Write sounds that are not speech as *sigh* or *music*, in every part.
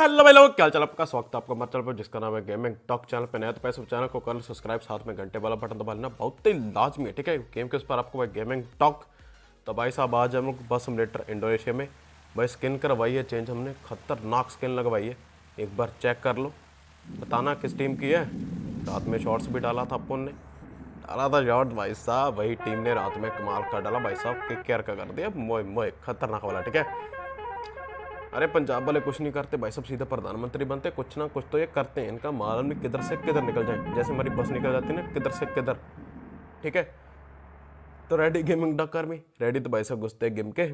Hello भाई लोग क्या चल आपका स्वागत है आपका मतलब पर जिसका नाम है गेमिंग टॉक चैनल पे नया तो पैसे चैनल को कर सब्सक्राइब साथ में घंटे वाला बटन दबा लेना बहुत ही लाजमी है ठीक है गेम के उस पर आपको भाई गेमिंग टॉक तो भाई साहब आज हम लोग बस लेटर इंडोनेशिया में भाई स्किन करवाई है चेंज हमने खतरनाक स्किन लगवाई है एक बार चेक कर लो बताना किस टीम की है रात में शॉर्ट्स भी डाला था अपन ने डाला था शॉर्ट भाई साहब वही टीम ने रात में कमाल कर डाला भाई साहब के केयर का कर दिया मोए मोए खतरनाक वाला ठीक है अरे पंजाब वाले कुछ नहीं करते भाई सब सीधे प्रधानमंत्री बनते कुछ ना कुछ तो ये करते हैं इनका मालूम नहीं किधर से किधर निकल जाए जैसे हमारी बस निकल जाती है ना किधर से किधर ठीक है तो ready gaming doc army ready तो भाई सब घुसते गेम के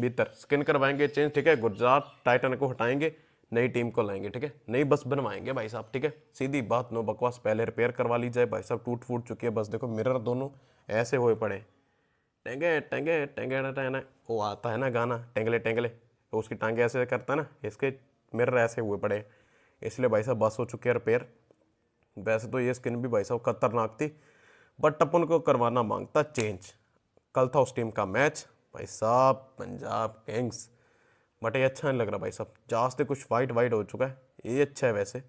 भीतर स्किन करवाएंगे चेंज ठीक है गुजरात टाइटन को हटाएंगे नई टीम को लाएंगे ठीक है नई बस बनवाएंगे भाई साहब ठीक है सीधी बात नो बकवास पहले रिपेयर करवा ली जाए भाई साहब टूट फूट चुकी है बस देखो मिरर दोनों ऐसे हुए पड़े टेंगे टेंगे टेंगे टेंगे वो आता है ना गाना टेंगले टेंगले तो उसकी टांगे ऐसे करता ना इसके मिरर ऐसे हुए पड़े इसलिए भाई साहब बस हो चुके हैं रिपेयर वैसे तो ये स्किन भी भाई साहब खतरनाक थी बट अपन को करवाना मांगता चेंज कल था उस टीम का मैच भाई साहब पंजाब किंग्स बट ये अच्छा नहीं लग रहा भाई साहब जास्ते कुछ वाइट वाइट हो चुका है ये अच्छा है वैसे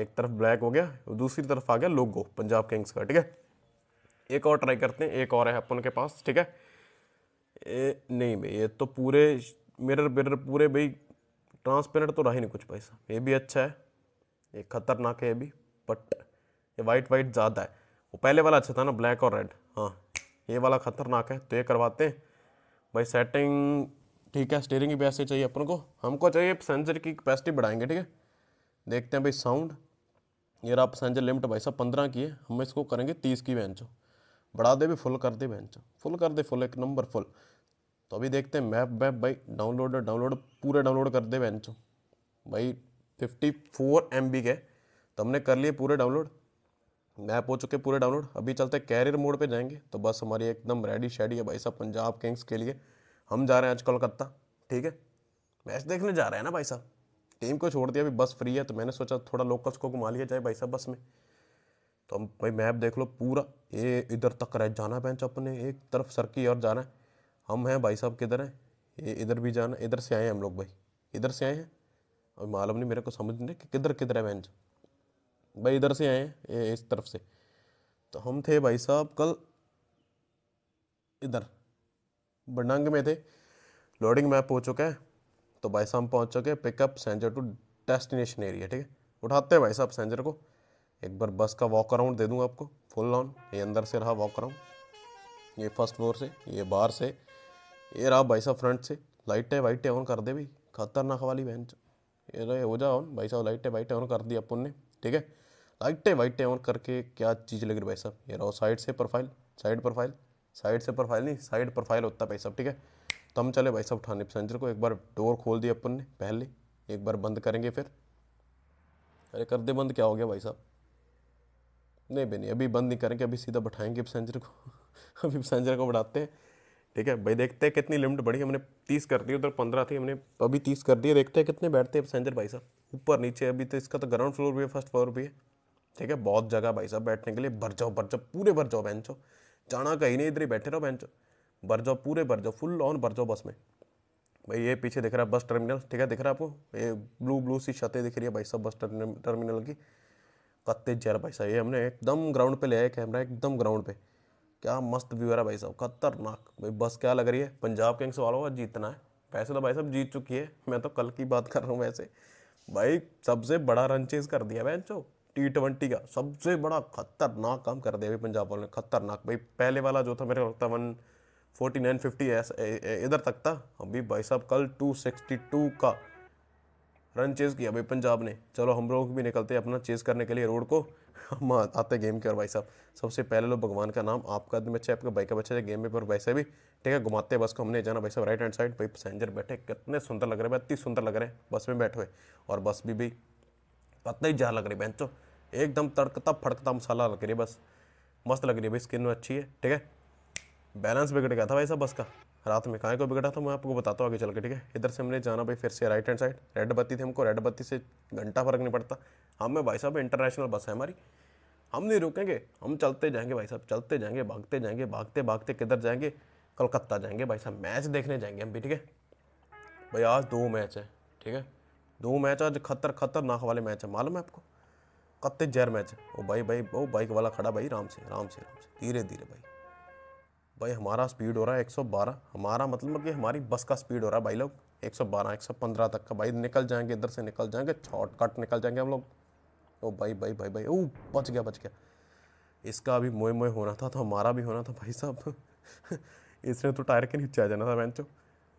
एक तरफ ब्लैक हो गया दूसरी तरफ आ गया लोगो पंजाब किंग्स का ठीक है एक और ट्राई करते हैं एक और है अपन के पास ठीक है ए, नहीं भाई ये तो पूरे मिरर बिरर पूरे भाई ट्रांसपेरेंट तो रहा ही नहीं कुछ साहब ये भी अच्छा है ये खतरनाक है ये भी बट ये वाइट वाइट ज़्यादा है वो पहले वाला अच्छा था ना ब्लैक और रेड हाँ ये वाला खतरनाक है तो ये करवाते हैं भाई सेटिंग ठीक है स्टेयरिंग भी ऐसे चाहिए अपन को हमको चाहिए पैसेंजर की कैपेसिटी बढ़ाएंगे ठीक है देखते हैं भाई साउंड ये रहा पैसेंजर लिमिट भाई साहब पंद्रह की है हम इसको करेंगे तीस की बेंचो बढ़ा दे भी फुल कर दे बेंचो फुल कर दे फुल एक नंबर फुल तो अभी देखते हैं मैप मैप भाई डाउनलोड डाउनलोड पूरे डाउनलोड कर दे बेंचो भाई फिफ्टी फोर एम बी के तो हमने कर लिए पूरे डाउनलोड मैप हो चुके पूरे डाउनलोड अभी चलते कैरियर मोड पे जाएंगे तो बस हमारी एकदम रेडी शेडी है भाई साहब पंजाब किंग्स के लिए हम जा रहे हैं आज कोलकाता ठीक है मैच देखने जा रहे हैं ना भाई साहब टीम को छोड़ दिया अभी बस फ्री है तो मैंने सोचा थोड़ा लोकल्स को घुमा लिया जाए भाई साहब बस में तो हम भाई मैप देख लो पूरा ये इधर तक रह जाना बेंच अपने एक तरफ सर की और जाना है हम हैं भाई साहब किधर हैं ये इधर भी जाना इधर से आए हैं हम लोग भाई इधर से आए हैं और मालूम नहीं मेरे को समझ नहीं कि किधर किधर है बहन भाई इधर से आए हैं इस तरफ से तो हम थे भाई साहब कल इधर बंडांग में थे लोडिंग मैप हो चुका है तो भाई साहब पहुँच चुके हैं pickup passenger to destination area ठीक है उठाते हैं भाई साहब सेंजर को एक बार बस का वॉक अराउंड दे दूँगा आपको फुल ऑन ये अंदर से रहा वॉक अराउंड ये फर्स्ट फ्लोर से ये बाहर से ये रहा भाई साहब फ्रंट से लाइटें वाइटें ऑन कर दे भाई खतरनाक वाली बहन ये रहे हो जा भाई साहब लाइटें वाइटें ऑन कर दी अपन ने ठीक है लाइटें वाइटें ऑन करके क्या चीज़ लग रही भाई साहब ये रहो साइड से प्रोफाइल साइड प्रोफाइल साइड से प्रोफाइल नहीं साइड प्रोफाइल होता है भाई साहब ठीक है तो हम चले भाई साहब उठाने पैसेंजर को एक बार डोर खोल दिया अपन ने पहले एक बार बंद करेंगे फिर अरे कर दे बंद क्या हो गया भाई साहब नहीं भाई नहीं अभी बंद नहीं करेंगे अभी सीधा बैठाएंगे पैसेंजर को *laughs* अभी पैसेंजर को बढ़ाते हैं ठीक है भाई देखते हैं कितनी लिमिट बढ़ी हमने तीस कर दी उधर पंद्रह थी हमने अभी तीस कर दी देखते हैं कितने बैठते हैं पैसेंजर भाई साहब ऊपर नीचे अभी तो इसका तो ग्राउंड फ्लोर भी है फर्स्ट फ्लोर भी है ठीक है बहुत जगह भाई साहब बैठने के लिए भर जाओ भर जाओ पूरे भर जाओ बेंचो जाना कहीं नहीं इधर ही बैठे रहो बेंचो भर जाओ पूरे भर जाओ फुल ऑन भर जाओ बस में भाई ये पीछे दिख रहा है बस टर्मिनल ठीक है दिख रहा है आपको ये ब्लू ब्लू सी छतें दिख रही है भाई साहब बस टर्मिनल की कत्ते जर भाई साहब ये हमने एकदम ग्राउंड पे ले आया कैमरा एकदम ग्राउंड पे क्या मस्त व्यू है भाई साहब खतरनाक भाई बस क्या लग रही है पंजाब किंग्स वालों का जीतना है वैसे तो भाई साहब जीत चुकी है मैं तो कल की बात कर रहा हूँ वैसे भाई सबसे बड़ा रन चेज कर दिया भाई जो टी ट्वेंटी का सबसे बड़ा खतरनाक काम कर दिया भाई पंजाब वालों ने खतरनाक भाई पहले वाला जो था मेरे को लगता वन फोर्टी नाइन फिफ्टी इधर तक था अभी भाई साहब कल टू सिक्सटी टू का रन चेज किया भाई पंजाब ने चलो हम लोग भी निकलते हैं अपना चेज करने के लिए रोड को हम आते गेम के और भाई साहब सबसे पहले लो भगवान का नाम आपका आदमी अच्छा है आपका बाइक का बच्चा है गेम में पर वैसे भी ठीक है घुमाते हैं बस को हमने जाना भाई साहब राइट हैंड साइड भाई पैसेंजर बैठे कितने सुंदर लग रहे हैं अति सुंदर लग रहे हैं बस में बैठे हुए और बस भी भी पता ही जहाँ लग रही है बहन तो, एकदम तड़कता फड़कता मसाला लग रही है बस मस्त लग रही है भाई स्किन में अच्छी है ठीक है बैलेंस बिगड़ गया था भाई साहब बस का रात में कहाँ को बिगड़ा था मैं आपको बताता हूँ आगे चल के ठीक है इधर से हमने जाना भाई फिर से राइट हैंड साइड रेड बत्ती थी हमको रेड बत्ती से घंटा फर्क नहीं पड़ता हमें हाँ, भाई साहब इंटरनेशनल बस है हमारी हम नहीं रुकेंगे हम चलते जाएंगे भाई साहब चलते जाएंगे भागते जाएंगे भागते भागते किधर जाएंगे कलकत्ता जाएंगे भाई साहब मैच देखने जाएंगे हम भी ठीक है भाई आज दो मैच है ठीक है दो मैच आज खतर खतर नाक वाले मैच है मालूम है आपको कत्ते जैर मैच है ओ भाई भाई वो बाइक वाला खड़ा भाई राम से राम से राम से धीरे धीरे भाई भाई हमारा स्पीड हो रहा है 112 हमारा मतलब कि हमारी बस का स्पीड हो रहा है भाई लोग 112 115 तक का भाई निकल जाएंगे इधर से निकल जाएंगे शॉर्टकट निकल जाएंगे हम लोग ओ भाई भाई भाई भाई ओ बच गया बच गया इसका अभी मोए मोए होना था तो हमारा भी होना था भाई साहब *laughs* इसने तो टायर के नीचे आ जाना था बेंचो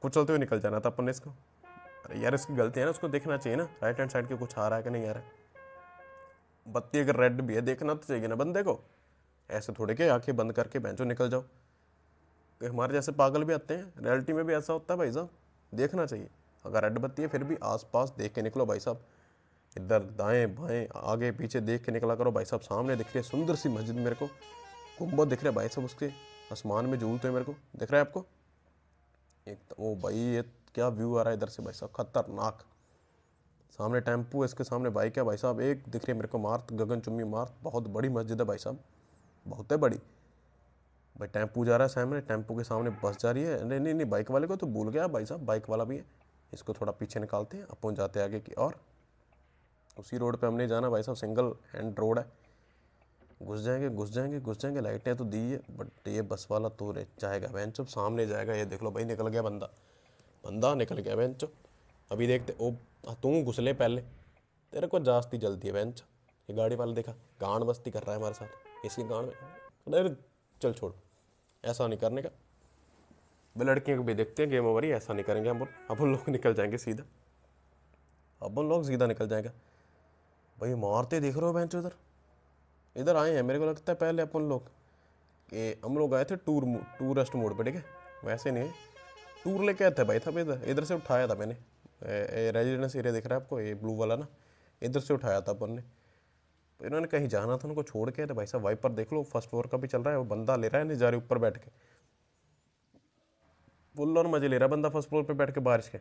कुचलते हुए निकल जाना था अपन ने इसको अरे यार इसकी गलती है ना उसको देखना चाहिए ना राइट हैंड साइड के कुछ आ रहा है कि नहीं आ रहा है बत्ती अगर रेड भी है देखना तो चाहिए ना बंदे को ऐसे थोड़े के आंखें बंद करके बेंचो निकल जाओ हमारे जैसे पागल भी आते हैं रियलिटी में भी ऐसा होता है भाई साहब देखना चाहिए अगर रेड बत्ती है फिर भी आसपास देख के निकलो भाई साहब इधर दाएं बाएं आगे पीछे देख के निकला करो भाई साहब सामने दिख रही है सुंदर सी मस्जिद मेरे को कुंभ दिख रहा है भाई साहब उसके आसमान में झूलते हैं मेरे को दिख रहा है आपको एक तो, ओ भाई ये क्या व्यू आ रहा है इधर से भाई साहब खतरनाक सामने टेम्पू है इसके सामने बाइक है भाई साहब एक दिख रही है मेरे को मार्त गगन चुम्बी मार्त बहुत बड़ी मस्जिद है भाई साहब बहुत है बड़ी भाई टेम्पू जा रहा है सामने टेम्पू के सामने बस जा रही है नहीं नहीं नहीं बाइक वाले को तो भूल गया भाई साहब बाइक वाला भी है इसको थोड़ा पीछे निकालते हैं अपन जाते हैं आगे की और उसी रोड पे हमने जाना भाई साहब सिंगल हैंड रोड है घुस जाएंगे घुस जाएंगे घुस जाएंगे लाइटें तो दी है बट ये बस वाला तो रे जाएगा वैन चुप सामने जाएगा ये देख लो भाई निकल गया बंदा बंदा निकल गया वैन चुप अभी देखते ओ तू घुस ले पहले तेरे को जास्ती जल्दी है चुप ये गाड़ी वाला देखा गांड बस्ती कर रहा है हमारे साथ इसी गांड में अरे चल छोड़ ऐसा नहीं करने का वे लड़कियों को भी देखते हैं गेम ओवर ही ऐसा नहीं करेंगे हम अब उन लोग निकल जाएंगे सीधा अब उन लोग सीधा निकल जाएगा भाई मारते देख रहे हो बेंच उधर इधर आए हैं मेरे को लगता है पहले अपन लोग कि हम लोग आए थे टूर टूरिस्ट मोड पर ठीक है वैसे नहीं टूर लेके आए थे भाई था इधर इधर से उठाया था मैंने रेजिडेंस एरिया दिख रहा है आपको ये ब्लू वाला ना इधर से उठाया था अपन ने इन्होंने कहीं जाना था उनको छोड़ के तो भाई साहब वाइपर देख लो फर्स्ट फ्लोर का भी चल रहा है वो बंदा ले रहा है नहीं जा रही ऊपर बैठ के फुल और मजे ले रहा है बंदा फर्स्ट फ्लोर पर बैठ के बारिश के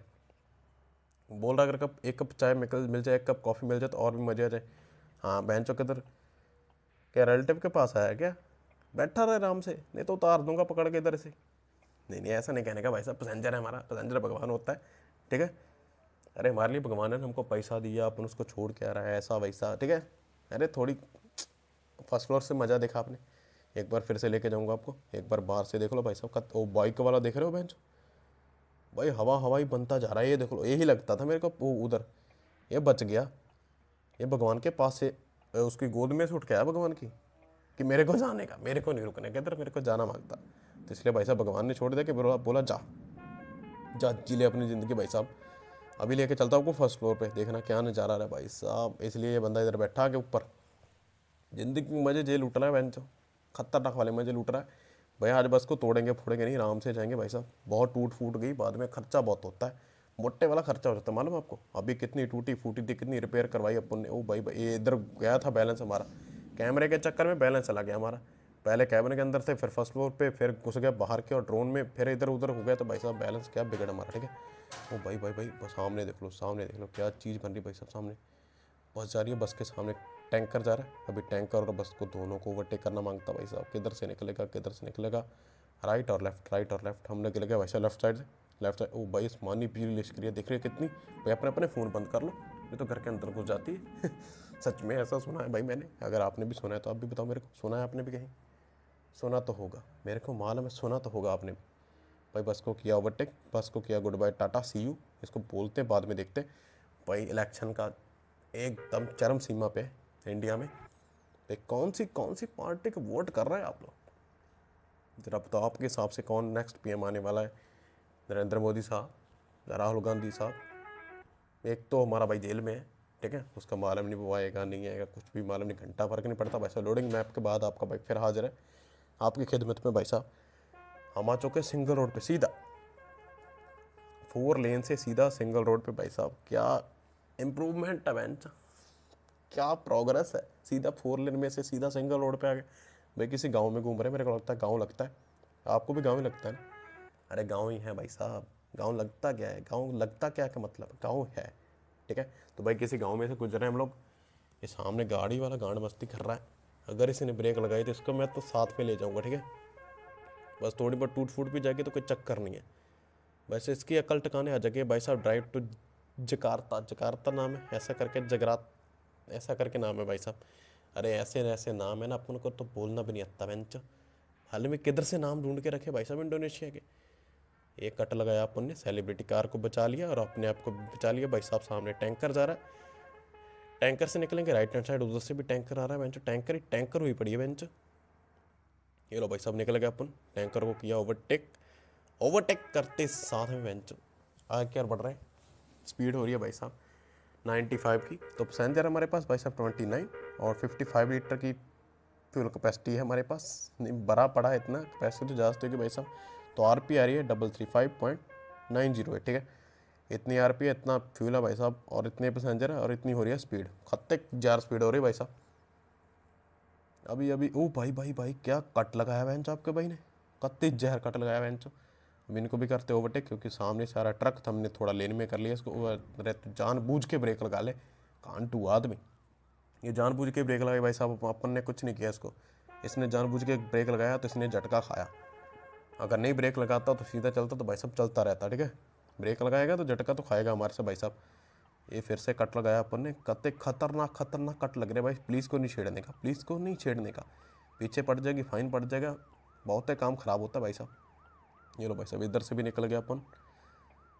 बोल रहा अगर कप एक कप चाय मिल मिल जाए एक कप कॉफ़ी मिल जाए तो और भी मजे आ जाए हाँ बहन चौक इधर क्या रिलेटिव के पास आया क्या बैठा रहे आराम से नहीं तो उतार दूंगा पकड़ के इधर से नहीं नहीं ऐसा नहीं कहने का भाई साहब पैसेंजर है हमारा पैसेंजर भगवान होता है ठीक है अरे हमारे लिए भगवान ने हमको पैसा दिया अपन उसको छोड़ के आ रहा है ऐसा वैसा ठीक है अरे थोड़ी फर्स्ट फ्लोर से मज़ा देखा आपने एक बार फिर से लेके जाऊंगा आपको एक बार बाहर से देख लो भाई साहब का वो बाइक वाला देख रहे हो बेंच भाई हवा हवा ही बनता जा रहा है ये देख लो यही लगता था मेरे को वो उधर ये बच गया ये भगवान के पास से उसकी गोद में से उठ के आया भगवान की कि मेरे को जाने का मेरे को नहीं रुकने का इधर मेरे को जाना मांगता तो इसलिए भाई साहब भगवान ने छोड़ दिया कि बोला बोला जा जा जी अपनी ज़िंदगी भाई साहब अभी लेके चलता हूँ आपको फर्स्ट फ्लोर पे देखना क्या नज़ारा रहा है भाई साहब इसलिए ये बंदा इधर बैठा के ऊपर ज़िंदगी में मज़े जे लूट रहा है बहन चो तो। खतरनाक वाले मज़े लूट रहा है भाई आज बस को तोड़ेंगे फोड़ेंगे नहीं आराम से जाएंगे भाई साहब बहुत टूट फूट गई बाद में खर्चा बहुत होता है मोटे वाला खर्चा हो जाता है मालूम आपको अभी कितनी टूटी फूटी थी कितनी रिपेयर करवाई अपन ने ओ भाई भाई इधर गया था बैलेंस हमारा कैमरे के चक्कर में बैलेंस चला गया हमारा पहले कैमरे के अंदर थे फिर फर्स्ट फ्लोर पे फिर घुस गया बाहर के और ड्रोन में फिर इधर उधर हो गया तो भाई साहब बैलेंस क्या बिगड़ हमारा ठीक है ओ भाई भाई भाई बस सामने देख लो सामने देख लो क्या चीज़ बन रही भाई सब सामने बस जा रही है बस के सामने टैंकर जा रहा है अभी टैंकर और बस को दोनों को ओवरटेक करना मांगता भाई साहब किधर से निकलेगा किधर से निकलेगा राइट और लेफ्ट राइट और लेफ्ट हम निकले गए वैसे लेफ्ट साइड से लेफ्ट साइड ओ भाई आसमानी बिजली निष्क्रिय देख रही है कितनी भाई अपने अपने फ़ोन बंद कर लो ये तो घर के अंदर घुस जाती है *laughs* सच में ऐसा सुना है भाई मैंने अगर आपने भी सुना है तो आप भी बताओ मेरे को सुना है आपने भी कहीं सुना तो होगा मेरे को मालूम है सुना तो होगा आपने भी भाई बस को किया ओवरटेक बस को किया good bye tata see you इसको बोलते बाद में देखते भाई इलेक्शन का एकदम चरम सीमा पे इंडिया में भाई कौन सी कौन सी पार्टी को वोट कर रहे हैं आप लोग ज़रा बताओ आपके हिसाब से कौन नेक्स्ट पीएम आने वाला है नरेंद्र मोदी साहब राहुल गांधी साहब एक तो हमारा भाई जेल में है ठीक है उसका मालूम नहीं वो आएगा नहीं आएगा कुछ भी मालूम नहीं घंटा फर्क नहीं पड़ता भाई साहब लोडिंग मैप के बाद आपका भाई फिर हाजिर है आपकी खिदमत में भाई साहब आ चुके सिंगल रोड पे सीधा फोर लेन से सीधा सिंगल रोड पे भाई साहब क्या इम्प्रूवमेंट है बेंच क्या प्रोग्रेस है सीधा फोर लेन में से सीधा सिंगल रोड पे आ गए भाई किसी गांव में घूम रहे मेरे को लगता है गांव लगता है आपको भी गांव ही लगता है ना अरे गांव ही है भाई साहब गांव लगता क्या है गांव लगता क्या का मतलब गांव है ठीक है तो भाई किसी गांव में से गुजरे हम लोग ये सामने गाड़ी वाला गांड मस्ती कर रहा है अगर इसी ने ब्रेक लगाई तो इसको मैं तो साथ में ले जाऊँगा ठीक है बस थोड़ी बहुत टूट फूट भी जाएगी तो कोई चक्कर नहीं है वैसे इसकी अकल टकाने आ जाएगी भाई साहब ड्राइव टू जकार्ता जकार्ता नाम है ऐसा करके जगरात ऐसा करके नाम है भाई साहब अरे ऐसे ऐसे नाम है ना अपन को तो बोलना भी नहीं आता बेंच हाल में किधर से नाम ढूंढ के रखे भाई साहब इंडोनेशिया के एक कट लगाया अपन ने सेलिब्रिटी कार को बचा लिया और अपने आप को बचा लिया भाई साहब सामने टैंकर जा रहा है टैंकर से निकलेंगे राइट हैंड साइड उधर से भी टैंकर आ रहा है बेंचो टैंकर ही टैंकर हुई पड़ी है बेंच ये लो भाई सब निकल गए अपन टैंकर को किया ओवरटेक ओवरटेक करते साथ में वेंचर आगे क्या बढ़ रहा है स्पीड हो रही है भाई साहब 95 की तो पैसेंजर हमारे पास भाई साहब 29 और 55 लीटर की फ्यूल कैपेसिटी है हमारे पास नहीं बड़ा पड़ा है इतना कैपेसिटी तो ज़्यादा होगी भाई साहब तो आर आ रही है double three five point nine zero है ठीक है इतनी आर है इतना फ्यूल है भाई साहब और इतने पैसेंजर है और इतनी हो रही है स्पीड खत्ते जार स्पीड हो रही है भाई साहब अभी अभी ओ भाई भाई भाई क्या कट लगाया बहन चो के भाई ने कत्तीस जहर कट लगाया बहन चो अब इनको भी करते ओवरटेक क्योंकि सामने सारा ट्रक था हमने थोड़ा लेन में कर लिया इसको तो जान बूझ के ब्रेक लगा ले कान टू आदमी ये जान बूझ के ब्रेक लगाए भाई साहब अपन ने कुछ नहीं किया इसको इसने जान बूझ के ब्रेक लगाया तो इसने झटका खाया अगर नहीं ब्रेक लगाता तो सीधा चलता तो भाई साहब चलता रहता ठीक है ब्रेक लगाएगा तो झटका तो खाएगा हमारे से भाई साहब ये फिर से कट लगाया अपन ने कते खतरनाक खतरनाक कट लग रहे भाई पुलिस को नहीं छेड़ने का पुलिस को नहीं छेड़ने का पीछे पड़ जाएगी फाइन पड़ जाएगा बहुत ही काम ख़राब होता है भाई साहब ये लो भाई साहब इधर से भी निकल गया अपन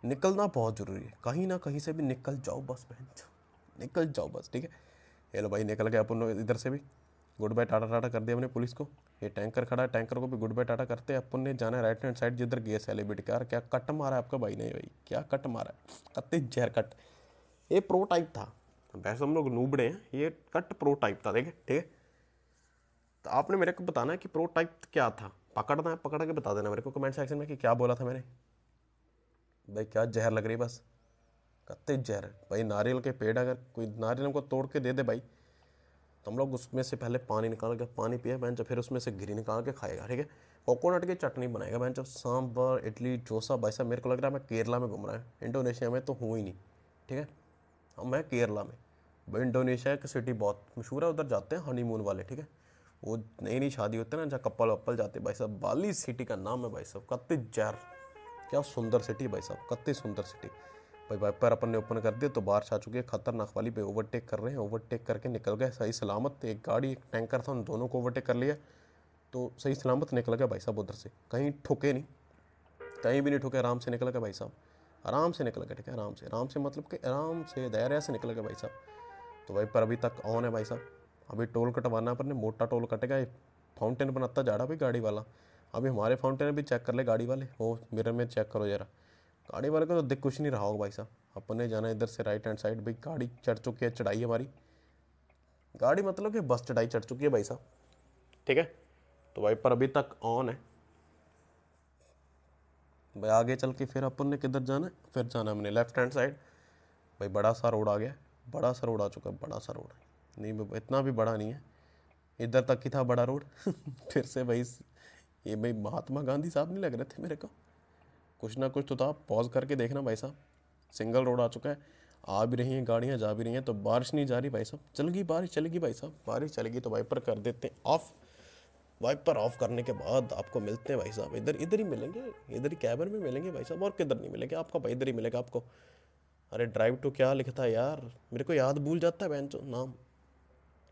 निकलना बहुत ज़रूरी है कहीं ना कहीं से भी निकल जाओ बस बहन निकल जाओ बस ठीक है ये लो भाई निकल गया अपन इधर से भी गुड बाय टाटा टाटा कर दिया अपने पुलिस को ये टैंकर खड़ा है टैंकर को भी गुड बाय टाटा करते हैं अपन ने जाना है राइट हैंड साइड जिधर गैस एलिबिट का यार क्या कट मारा है आपका भाई नहीं भाई क्या कट मारा है कत जहर कट ये प्रो टाइप था वैसे हम लोग नूबड़े हैं ये कट प्रो टाइप था देखे ठीक है तो आपने मेरे को बताना है कि प्रो टाइप क्या था पकड़ना है पकड़ के बता देना मेरे को कमेंट सेक्शन में कि क्या बोला था मैंने भाई क्या जहर लग रही बस कत्ते जहर भाई नारियल के पेड़ अगर कोई नारियल को तोड़ के दे दे भाई तो हम लोग उसमें से पहले पानी निकाल के पानी पिए बेंचो फिर उसमें से घी निकाल के खाएगा ठीक है कोकोनट की चटनी बनाएगा बेंचो सांभर इडली डोसा भाई साहब मेरे को लग रहा है मैं केरला में घूम रहा है इंडोनेशिया में तो हूँ ही नहीं ठीक है मैं केरला में इंडोनेशिया की सिटी बहुत मशहूर है उधर जाते हैं हनीमून वाले ठीक है वो नई नई शादी होती है ना जहाँ कपल वप्पल जाते भाई साहब बाली सिटी का नाम है भाई साहब कत्ते जहर क्या सुंदर सिटी है भाई साहब कत्ते सुंदर सिटी भाई पर अपन ने ओपन कर दिया तो बारिश आ चुकी है खतरनाक वाली पे ओवरटेक कर रहे हैं ओवरटेक करके निकल गए सही सलामत एक गाड़ी एक टैंकर था उन दोनों को ओवरटेक कर लिया तो सही सलामत निकल गया भाई साहब उधर से कहीं ठुके नहीं कहीं भी नहीं ठुके आराम से निकल गया भाई साहब आराम से निकल गए ठीक है आराम से आराम से मतलब कि आराम से धैर्य से निकल गए भाई साहब तो भाई पर अभी तक ऑन है भाई साहब अभी टोल कटवाना पर मोटा टोल कटेगा फाउंटेन बनाता जा रहा भाई गाड़ी वाला अभी हमारे फाउंटेन भी चेक कर ले गाड़ी वाले हो मिरर में चेक करो जरा गाड़ी वाले को तो दिख कुछ नहीं रहा होगा भाई साहब अपने जाना इधर से राइट हैंड साइड भाई गाड़ी चढ़ चुकी है चढ़ाई हमारी गाड़ी मतलब कि बस चढ़ाई चढ़ चुकी है भाई साहब ठीक है तो वाइपर अभी तक ऑन है भाई आगे चल के फिर अपन ने किधर जाना है फिर जाना हमने लेफ्ट हैंड साइड भाई बड़ा सा रोड आ गया बड़ा सा रोड आ चुका है बड़ा सा रोड नहीं इतना भी बड़ा नहीं है इधर तक ही था बड़ा रोड *laughs* फिर से भाई ये भाई महात्मा गांधी साहब नहीं लग रहे थे मेरे को कुछ ना कुछ तो था पॉज करके देखना भाई साहब सिंगल रोड आ चुका है आ भी रही हैं गाड़ियाँ जा भी रही हैं तो बारिश नहीं जा रही भाई साहब चल गई बारिश चल गई भाई साहब बारिश चलेगी तो वाइपर कर देते हैं ऑफ़ वाइपर ऑफ करने के बाद आपको मिलते हैं भाई साहब इधर इधर ही मिलेंगे इधर ही कैबिन में मिलेंगे भाई साहब और किधर नहीं मिलेंगे आपका भाई इधर ही मिलेगा आपको अरे ड्राइव टू क्या लिखता है यार मेरे को याद भूल जाता है बहन तो, नाम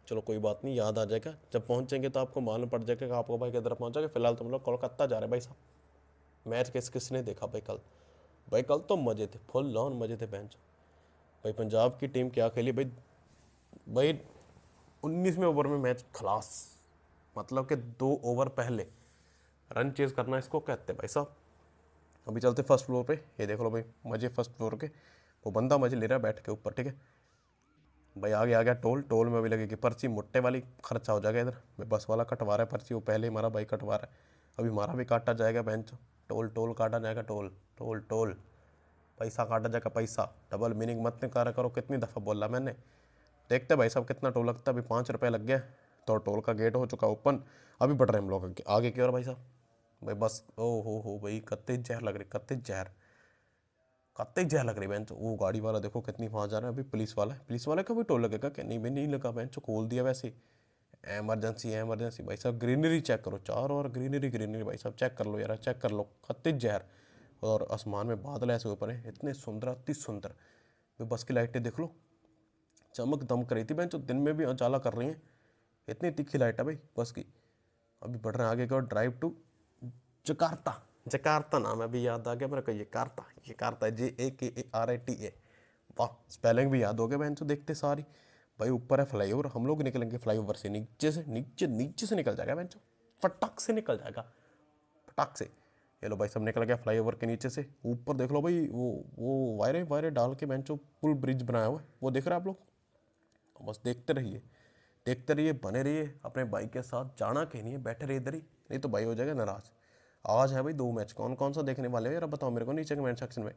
चलो कोई बात नहीं याद आ जाएगा जब पहुंचेंगे तो आपको मालूम पड़ जाएगा कि आपको भाई किधर पहुंचेगा फिलहाल तुम तो लोग कोलकाता जा रहे भाई साहब मैच किस किसने देखा भाई कल भाई कल तो मज़े थे फुल लॉन मज़े थे बहन भाई पंजाब की टीम क्या खेली भाई भाई उन्नीसवें ओवर में मैच खलास मतलब कि दो ओवर पहले रन चेज करना इसको कहते हैं भाई साहब अभी चलते फर्स्ट फ्लोर पे ये देख लो भाई मज़े फर्स्ट फ्लोर के वो बंदा मज़े ले रहा है बैठ के ऊपर ठीक है भाई आगे आ गया टोल टोल में अभी लगेगी पर्ची मुट्टे वाली खर्चा हो जाएगा इधर मैं बस वाला कटवा रहा है पर्ची वो पहले ही हमारा भाई कटवा रहा है अभी हमारा भी काटा जाएगा बेंच टोल टोल काटा जाएगा टोल टोल टोल पैसा काटा जाएगा पैसा डबल मीनिंग मत निकारा करो कितनी दफ़ा बोला मैंने देखते भाई साहब कितना टोल लगता है अभी पाँच रुपये लग गया तो टोल का गेट हो चुका ओपन अभी बढ़ रहे हम लोग आगे की ओर भाई साहब भाई बस ओ हो हो भाई कत्ते जहर लग रही कत्ते जहर कत्ते जहर लग रही बेंच वो तो, गाड़ी वाला देखो कितनी वहाँ जा रहा है अभी पुलिस वाला है पुलिस वाले का भी टोल लगेगा क्या नहीं भाई नहीं लगा बेंच तो खोल दिया वैसे एमरजेंसी है एमरजेंसी भाई साहब ग्रीनरी चेक करो चार और ग्रीनरी ग्रीनरी भाई साहब चेक कर लो यार चेक कर लो कत्ते जहर और आसमान में बादल ऐसे ऊपर हैं इतने सुंदर अति सुंदर बस की लाइटें देख लो चमक दम रही थी बेंच तो, दिन में भी उजाला कर रही हैं इतनी तिखी लाइट है भाई बस की अभी बढ़ रहे हैं आगे की ओर ड्राइव टू जकार्ता जकार्ता नाम है अभी याद आ गया मेरे को ये कार्ता ये कार्ता जे ए के A R A T A वाह स्पेलिंग भी याद हो गया बहन तो देखते सारी भाई ऊपर है फ्लाई ओवर हम लोग निकलेंगे फ्लाई ओवर से नीचे से नीचे नीचे से निकल जाएगा बहन तो फटाक से निकल जाएगा फटाक से ये लो भाई सब निकल गया फ्लाई ओवर के नीचे से ऊपर देख लो भाई वो वो वायरे वायरे डाल के बहन पुल तो ब्रिज बनाया हुआ है वो देख रहे हैं आप लोग बस देखते रहिए देखते रहिए बने रहिए अपने भाई के साथ जाना कहीं नहीं है बैठे रहिए इधर ही नहीं तो भाई हो जाएगा नाराज आज है भाई दो मैच कौन कौन सा देखने वाले हो यार बताओ मेरे को नीचे कमेंट सेक्शन में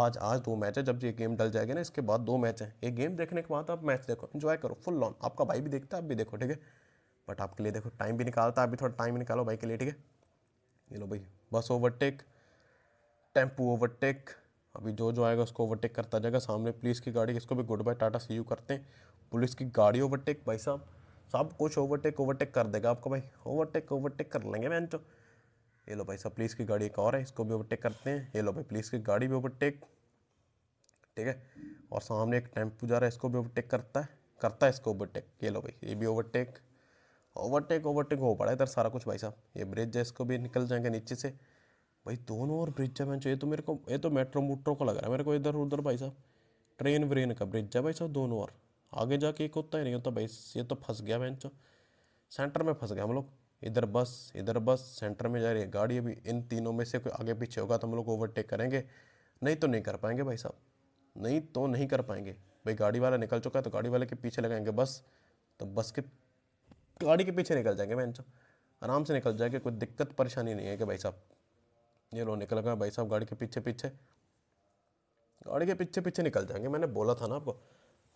आज आज दो मैच है जब ये गेम डल जाएगा ना इसके बाद दो मैच है ये गेम देखने के बाद आप मैच देखो इन्जॉय करो फुल लॉन आपका भाई भी देखता है आप भी देखो ठीक है बट आपके लिए देखो टाइम भी निकालता है अभी थोड़ा टाइम निकालो भाई के लिए ठीक है ये लो भाई बस ओवरटेक टेम्पू ओवरटेक अभी जो जो आएगा उसको ओवरटेक करता जाएगा सामने पुलिस की गाड़ी इसको भी good bye tata see you करते हैं पुलिस की गाड़ी ओवरटेक भाई साहब सब कुछ ओवरटेक ओवरटेक कर देगा आपको भाई ओवरटेक ओवरटेक कर लेंगे मैं तो ये लो भाई साहब पुलिस की गाड़ी एक और है इसको भी ओवरटेक करते हैं ये लो भाई पुलिस की गाड़ी भी ओवरटेक ठीक है और सामने एक टेम्पू जा रहा है इसको भी ओवरटेक करता है करता है इसको ओवरटेक ये लो भाई ये भी ओवरटेक ओवरटेक ओवरटेक हो पड़ा इधर सारा कुछ भाई साहब ये ब्रिज है इसको भी निकल जाएंगे नीचे से भाई दोनों और ब्रिज है मैं ये तो मेरे को ये तो मेट्रो मोट्रो का लग रहा है मेरे को इधर उधर भाई साहब ट्रेन व्रेन का ब्रिज है भाई साहब दोनों और आगे जाके एक होता ही नहीं होता भाई ये तो फंस गया बेंचो सेंटर में फंस गया हम लोग इधर बस इधर बस सेंटर में जा रही है गाड़ी अभी इन तीनों में से कोई आगे पीछे होगा तो हम लोग ओवरटेक करेंगे नहीं तो नहीं कर पाएंगे भाई साहब नहीं तो नहीं कर पाएंगे भाई गाड़ी वाला निकल चुका है तो गाड़ी वाले के पीछे लगाएंगे बस तो बस के गाड़ी के पीछे निकल जाएंगे मैं आराम से निकल जाएंगे कोई दिक्कत परेशानी नहीं है कि भाई साहब ये लो निकल गए भाई साहब गाड़ी के पीछे पीछे गाड़ी के पीछे पीछे निकल जाएंगे मैंने बोला था ना आपको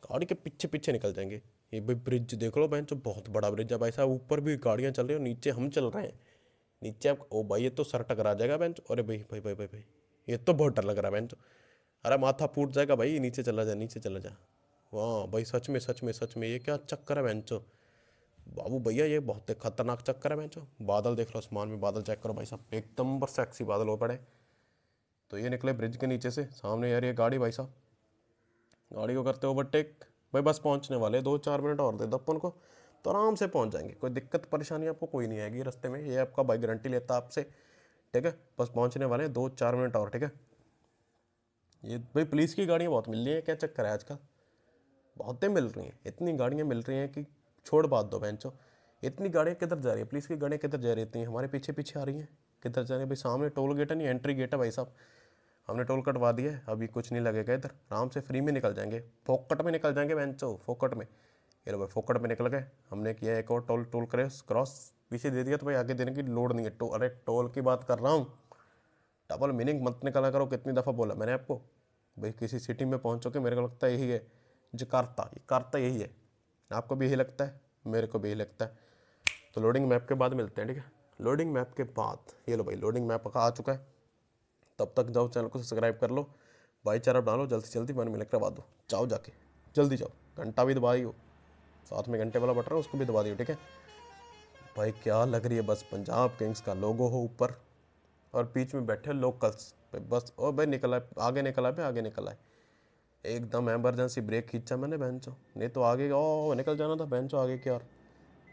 गाड़ी के पीछे पीछे निकल जाएंगे ये भाई ब्रिज देख लो बहन जो बहुत बड़ा ब्रिज है भाई साहब ऊपर भी गाड़ियाँ चल रही हैं नीचे हम चल रहे हैं नीचे आप ओ भाई ये तो सर टकरा जाएगा बहन अरे भाई भाई भाई भाई भाई ये तो बहुत डर लग रहा है बहन अरे माथा फूट जाएगा भाई नीचे चला जाए नीचे चला जा वाह भाई सच में सच में सच में ये क्या चक्कर है बहन बाबू भैया ये बहुत खतरनाक चक्कर है बहन बादल देख लो आसमान में बादल चेक करो भाई साहब एकदम नंबर सेक्सी बादल हो पड़े तो ये निकले ब्रिज के नीचे से सामने यार ये गाड़ी भाई साहब गाड़ी को करते ओवरटेक भाई बस पहुंचने वाले दो चार मिनट और दे दो अपन को तो आराम से पहुंच जाएंगे कोई दिक्कत परेशानी आपको कोई नहीं आएगी रास्ते में ये आपका भाई गारंटी लेता आपसे ठीक है बस पहुंचने वाले हैं दो चार मिनट और ठीक है ये भाई पुलिस की गाड़ियाँ बहुत मिल रही हैं क्या चक्कर है आजकल बहुतें मिल रही हैं इतनी गाड़ियाँ मिल रही हैं कि छोड़ बात दो बेंचो इतनी गाड़ियाँ किधर जा रही है पुलिस की गाड़ियाँ किधर जा रही इतनी हमारे पीछे पीछे आ रही हैं किधर जा रही है भाई सामने टोल गेट है नहीं एंट्री गेट है भाई साहब हमने टोल कटवा दिया है अभी कुछ नहीं लगेगा इधर आराम से फ्री में निकल जाएंगे फोकट में निकल जाएंगे बेंचो फोकट में ये लो भाई फोकट में निकल गए हमने किया एक और टोल टोल करे क्रॉस पीछे दे दिया तो भाई आगे देने की लोड नहीं है टो अरे टोल की बात कर रहा हूँ डबल मीनिंग मत निकला करो कितनी दफ़ा बोला मैंने आपको भाई किसी सिटी में पहुँचो के मेरे को लगता यही है जकार्ता कार्ता यही है आपको भी यही लगता है मेरे को भी यही लगता है तो लोडिंग मैप के बाद मिलते हैं ठीक है लोडिंग मैप के बाद ये लो भाई लोडिंग मैप का आ चुका है तब तक जाओ चैनल को सब्सक्राइब कर लो भाईचारा बना लो जल्दी से जल्दी मन में करवा दो जाओ जाके जल्दी जाओ घंटा भी दबा हो साथ में घंटे वाला बटन है उसको भी दबा दियो ठीक है भाई क्या लग रही है बस पंजाब किंग्स का लोगो हो ऊपर और बीच में बैठे लोकल्स बस ओ भाई निकला आगे निकला भाई आगे निकला है एकदम एमरजेंसी ब्रेक खींचा मैंने बेंचो नहीं तो आगे ओ निकल जाना था बेंचो आगे की और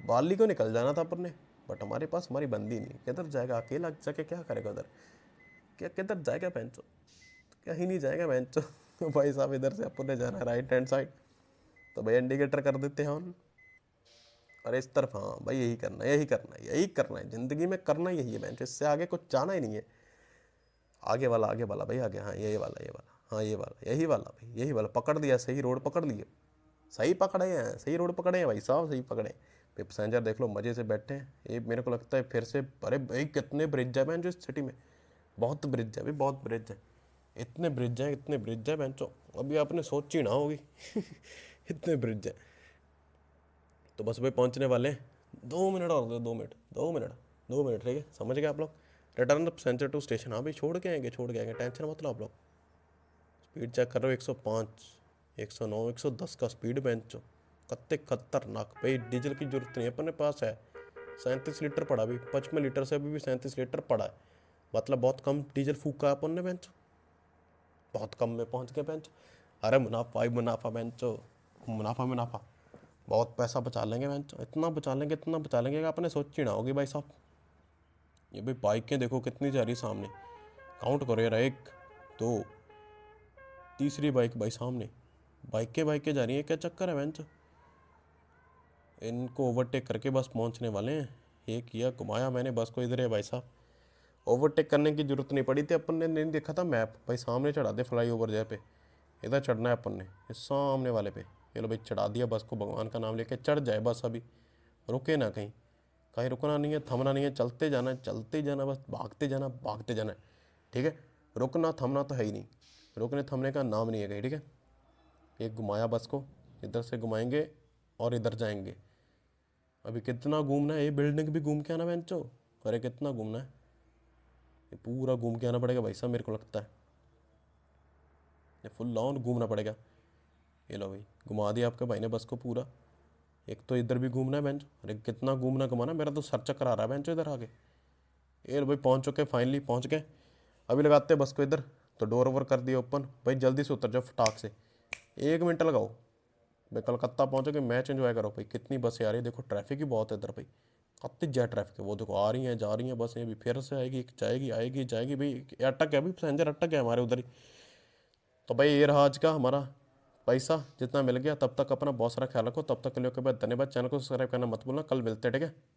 बाली को निकल जाना था अपन ने बट हमारे पास हमारी बंदी नहीं किधर जाएगा अकेला जाके क्या करेगा उधर क्या किधर जाएगा बेंचो कहीं नहीं जाएगा बेंचो *laughs* भाई साहब इधर से अपने जाना जाना राइट हैंड साइड तो भाई इंडिकेटर कर देते हैं हम और इस तरफ हाँ भाई यही करना यही करना यही करना है ज़िंदगी में करना यही है बेंच इससे आगे कुछ जाना ही नहीं है आगे वाला आगे वाला भाई आगे हाँ यही वाला ये वाला हाँ ये वाला यही वाला भाई यही वाला पकड़ दिया सही रोड पकड़ लिए सही पकड़े हैं सही रोड पकड़े हैं भाई साहब सही पकड़े भाई पैसेंजर देख लो मज़े से बैठे हैं ये मेरे को लगता है फिर से अरे भाई कितने ब्रिज है जो इस सिटी में बहुत ब्रिज है अभी बहुत ब्रिज है इतने ब्रिज हैं इतने ब्रिज हैं बेंचो अभी आपने सोची ना होगी *laughs* इतने ब्रिज हैं तो बस भाई पहुंचने वाले हैं दो मिनट और दो मिनट दो मिनट दो मिनट ठीक है समझ गए आप लोग रिटर्न सेंचर टू स्टेशन हाँ भाई छोड़ के आएंगे छोड़ के आएंगे टेंशन मत लो आप लोग स्पीड चेक कर रहे हो एक सौ पाँच एक सौ नौ एक सौ दस का स्पीड बेंचो कत्ते खतरनाक भाई डीजल की जरूरत नहीं अपने पास है सैंतीस लीटर पड़ा भी पचपन लीटर से अभी भी सैंतीस लीटर पड़ा है मतलब बहुत कम डीजल का अपन ने बेंच बहुत कम में पहुंच गए बेंच अरे मुनाफा ही मुनाफा बेंचो मुनाफा मुनाफा बहुत पैसा बचा लेंगे बेंचो इतना बचा लेंगे इतना बचा लेंगे आपने सोची ना होगी भाई साहब ये भाई बाइकें देखो कितनी जा रही सामने काउंट करो यार एक दो तीसरी बाइक भाई सामने बाइकें बाइकें जा रही हैं क्या चक्कर है बेंच इनको ओवरटेक करके बस पहुंचने वाले हैं ये किया घुमाया मैंने बस को इधर है भाई साहब ओवरटेक करने की ज़रूरत नहीं पड़ी थी अपन ने नहीं देखा था मैप भाई सामने चढ़ा दे फ्लाई ओवर जगह पे इधर चढ़ना है अपन ने सामने वाले पे चलो भाई चढ़ा दिया बस को भगवान का नाम लेके चढ़ जाए बस अभी रुके ना कहीं कहीं रुकना नहीं है थमना नहीं है चलते जाना है चलते जाना बस भागते जाना भागते जाना है ठीक है रुकना थमना तो है ही नहीं रुकने थमने का नाम नहीं है कहीं ठीक है एक घुमाया बस को इधर से घुमाएंगे और इधर जाएंगे अभी कितना घूमना है ये बिल्डिंग भी घूम के आना चो अरे कितना घूमना है पूरा घूम के आना पड़ेगा भाई साहब मेरे को लगता है फुल लॉन घूमना पड़ेगा ये लो भाई घुमा दिया आपके भाई ने बस को पूरा एक तो इधर भी घूमना है बेंच अरे कितना घूमना घुमाना मेरा तो सर चक्कर आ रहा है बेंच इधर आके ये लो भाई पहुँच चुके फाइनली पहुँच गए अभी लगाते हैं बस को इधर तो डोर ओवर कर दिया ओपन भाई जल्दी से उतर जाओ फटाक से एक मिनट लगाओ भाई कलकत्ता पहुँचोगे मैच इन्जॉय करो भाई कितनी बसें आ रही है देखो ट्रैफिक ही बहुत है इधर भाई अति ज्यादा ट्रैफिक है वो देखो आ रही हैं जा रही हैं बसें अभी फिर से आएगी एक जाएगी आएगी जाएगी भाई अटक है अभी पैसेंजर अटक है हमारे उधर ही तो भाई ये रहा आज का हमारा पैसा जितना मिल गया तब तक अपना बहुत सारा ख्याल रखो तब तक के लिए धन्यवाद चैनल को सब्सक्राइब करना मत भूलना कल मिलते हैं ठीक है